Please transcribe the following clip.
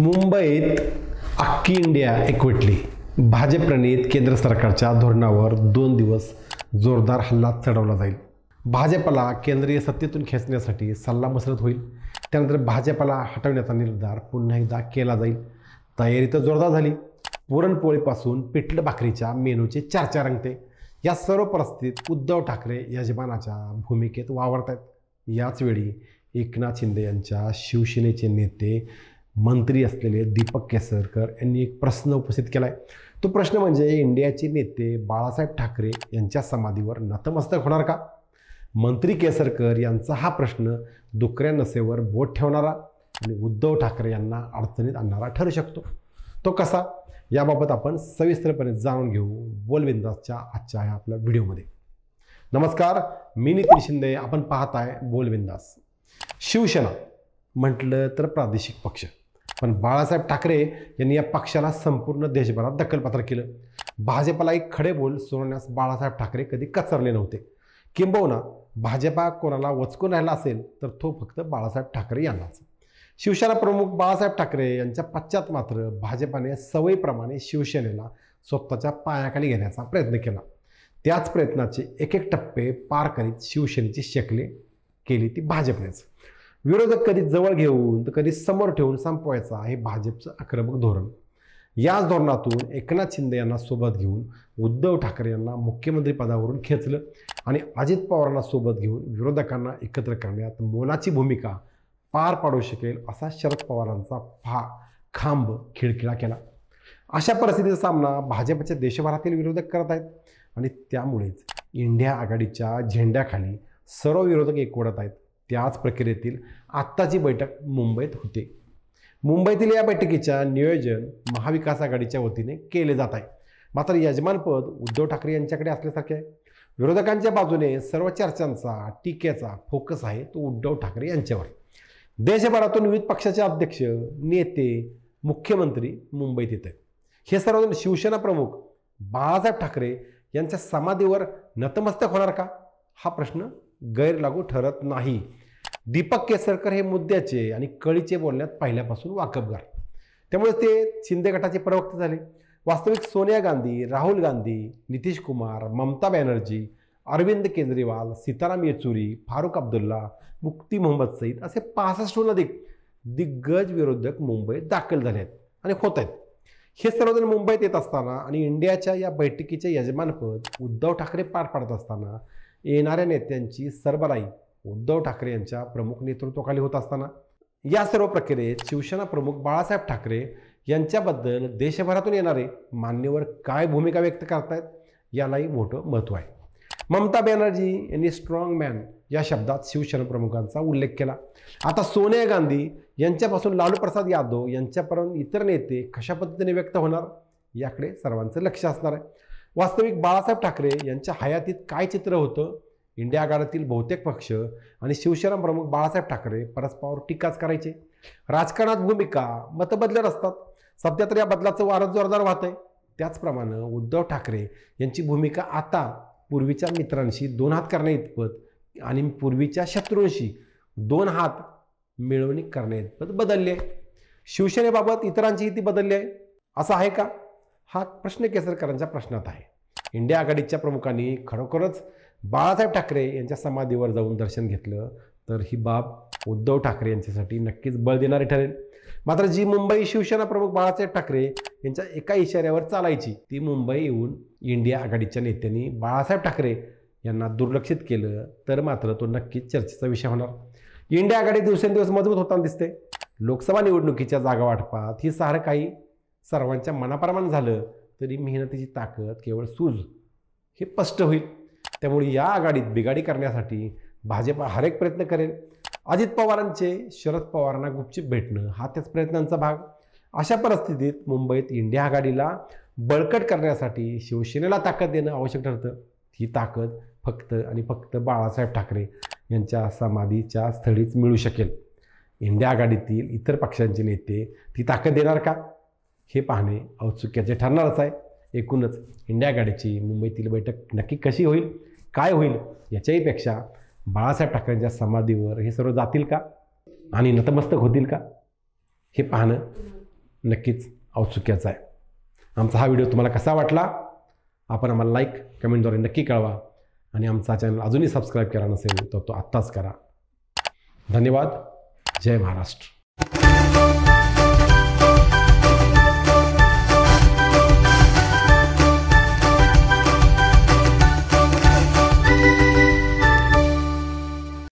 मुंबईत अक्की इंडिया एकवटली भाजप प्रणित केंद्र सरकारच्या धोरणावर दोन दिवस जोरदार हल्ला चढवला जाईल भाजपला केंद्रीय सत्तेतून खेचण्यासाठी मसरत होईल त्यानंतर भाजपला हटवण्याचा निर्धार पुन्हा एकदा केला जाईल तयारी तर जोरदार झाली पुरणपोळीपासून पिठलं भाकरीच्या चार चार रंगते या सर्व परिस्थितीत उद्धव ठाकरे यजमानाच्या भूमिकेत वावरत आहेत याचवेळी एकनाथ शिंदे यांच्या शिवसेनेचे नेते मंत्री असलेले दीपक केसरकर यांनी एक प्रश्न उपस्थित केला आहे तो प्रश्न म्हणजे इंडियाचे नेते बाळासाहेब ठाकरे यांच्या समाधीवर नतमस्तक होणार का मंत्री केसरकर यांचा हा प्रश्न दुकऱ्या नसेवर बोट ठेवणारा आणि उद्धव ठाकरे यांना अडचणीत आणणारा ठरू शकतो तो कसा याबाबत आपण सविस्तरपणे जाणून घेऊ बोलविंदासच्या आजच्या ह्या आपल्या व्हिडिओमध्ये नमस्कार मी नितीन शिंदे आपण पाहताय बोलविंदास शिवसेना म्हटलं तर प्रादेशिक पक्ष पण बाळासाहेब ठाकरे यांनी या पक्षाला संपूर्ण देशभरात दखलपात्र केलं भाजपाला एक खडे बोल सोडण्यास बाळासाहेब ठाकरे कधी कचरले नव्हते किंबहुना भाजपा कोणाला वचकून राहिला असेल तर तो फक्त बाळासाहेब ठाकरे यांनाच शिवसेना प्रमुख बाळासाहेब ठाकरे यांच्या पश्चात मात्र भाजपाने सवयीप्रमाणे शिवसेनेला स्वतःच्या पायाखाली घेण्याचा प्रयत्न केला त्याच प्रयत्नाचे एक एक टप्पे पार करीत शिवसेनेची शकले केली ती भाजपनेच विरोधक कधी जवळ घेऊन तर कधी समोर ठेवून संपवायचा हे भाजपचं आक्रमक धोरण याच धोरणातून एकनाथ शिंदे यांना सोबत घेऊन उद्धव ठाकरे यांना मुख्यमंत्री पदावरून खेचलं आणि अजित पवारांना सोबत घेऊन विरोधकांना एकत्र करण्यात मोलाची भूमिका पार पाडू शकेल असा शरद पवारांचा फा खांब खिळखिळा केला अशा परिस्थितीचा सामना भाजपच्या देशभरातील विरोधक करत आहेत आणि त्यामुळेच इंडिया आघाडीच्या झेंड्याखाली सर्व विरोधक एकवडत आहेत त्याच प्रक्रियेतील आत्ताची बैठक मुंबईत होते मुंबईतील या बैठकीच्या नियोजन महाविकास आघाडीच्या वतीने केले जात आहे मात्र यजमानपद उद्धव ठाकरे यांच्याकडे असल्यासारखे आहे विरोधकांच्या बाजूने सर्व चर्चांचा टीकेचा फोकस आहे तो उद्धव ठाकरे यांच्यावर देशभरातून विविध पक्षाचे अध्यक्ष नेते मुख्यमंत्री मुंबईत येत आहेत हे सर्वजण शिवसेना प्रमुख बाळासाहेब ठाकरे यांच्या समाधीवर नतमस्तक होणार का हा प्रश्न गैर लागू ठरत नाही दीपक केसरकर हे मुद्द्याचे आणि कळीचे बोलण्यात पहिल्यापासून वाकबगार त्यामुळे ते शिंदे गटाचे प्रवक्ते झाले वास्तविक सोनिया गांधी राहुल गांधी नितीश कुमार ममता बॅनर्जी अरविंद केजरीवाल सीताराम येचुरी फारुख अब्दुल्ला मुक्ती मोहम्मद सईद असे पासष्टहून अधिक दिग्गज विरोधक मुंबईत दाखल झाले आहेत आणि होत आहेत हे सर्वजण मुंबईत येत असताना आणि इंडियाच्या या बैठकीचे यजमानपद उद्धव ठाकरे पार पाडत असताना येणाऱ्या नेत्यांची सरबराई उद्धव ठाकरे यांच्या प्रमुख नेतृत्वाखाली होत असताना या सर्व प्रक्रियेत शिवसेना प्रमुख बाळासाहेब ठाकरे यांच्याबद्दल देशभरातून येणारे मान्यवर काय भूमिका व्यक्त करतायत यालाही मोठं महत्त्व आहे ममता बॅनर्जी यांनी स्ट्रॉंग मॅन या शब्दात शिवसेना प्रमुखांचा उल्लेख केला आता सोनिया गांधी यांच्यापासून लालू प्रसाद यादव यांच्यापर्यंत इतर नेते कशा पद्धतीने व्यक्त होणार याकडे सर्वांचं लक्ष असणार आहे वास्तविक बाळासाहेब ठाकरे यांच्या हयातीत काय चित्र होतं इंडिया आघाडीतील बहुतेक पक्ष आणि शिवसेना प्रमुख बाळासाहेब ठाकरे परस्परावर टीकाच करायचे राजकारणात भूमिका मतं असतात सध्या तर या बदलाचं वारं जोरदार वाहत आहे त्याचप्रमाणे उद्धव ठाकरे यांची भूमिका आता पूर्वीच्या मित्रांशी दोन हात करण्या इतपत आणि पूर्वीच्या शत्रूंशी दोन हात मिळवणी करण्या इतपत बदलले आहे शिवसेनेबाबत इतरांचीही ती बदलली आहे असं आहे का हा प्रश्न केसरकरांच्या प्रश्नात आहे इंडिया आघाडीच्या प्रमुखांनी खरोखरच बाळासाहेब ठाकरे यांच्या समाधीवर जाऊन दर्शन घेतलं तर ही बाब उद्धव ठाकरे यांच्यासाठी नक्कीच बळ देणारी ठरेल मात्र जी मुंबई शिवसेना प्रमुख बाळासाहेब ठाकरे यांच्या एका इशाऱ्यावर चालायची ती मुंबई येऊन इंडिया आघाडीच्या नेत्यांनी बाळासाहेब ठाकरे यांना दुर्लक्षित केलं तर मात्र तो नक्कीच चर्चेचा विषय होणार इंडिया आघाडी दिवसेंदिवस मजबूत होताना दिसते लोकसभा निवडणुकीच्या जागा वाटपात ही सारं काही सर्वांच्या मनाप्रमाण झालं तरी मेहनतीची ताकद केवळ सूज हे स्पष्ट होईल त्यामुळे या आघाडीत बिघाडी करण्यासाठी हर एक प्रयत्न करेल अजित पवारांचे शरद पवारांना गुपचूप भेटणं हा त्याच प्रयत्नांचा भाग अशा परिस्थितीत मुंबईत इंडिया आघाडीला बळकट करण्यासाठी शिवसेनेला ताकद देणं आवश्यक ठरतं ही ताकद फक्त आणि फक्त बाळासाहेब ठाकरे यांच्या समाधीच्या स्थळीच मिळू शकेल इंडिया आघाडीतील इतर पक्षांचे नेते ती ताकद देणार का हे पाहणे औत्सुक्याचे ठरणारच आहे एकूणच इंडिया गाडीची मुंबईतील बैठक नक्की कशी होईल काय होईल याच्याहीपेक्षा बाळासाहेब ठाकरेंच्या समाधीवर हे सर्व जातील का आणि नतमस्तक होतील का हे पाहणं नक्कीच औत्सुक्याचं आहे आमचा हा व्हिडिओ तुम्हाला कसा वाटला आपण आम्हाला लाईक कमेंटद्वारे नक्की कळवा आणि आमचा चॅनल अजूनही सबस्क्राईब केला नसेल तर तो आत्ताच करा धन्यवाद जय महाराष्ट्र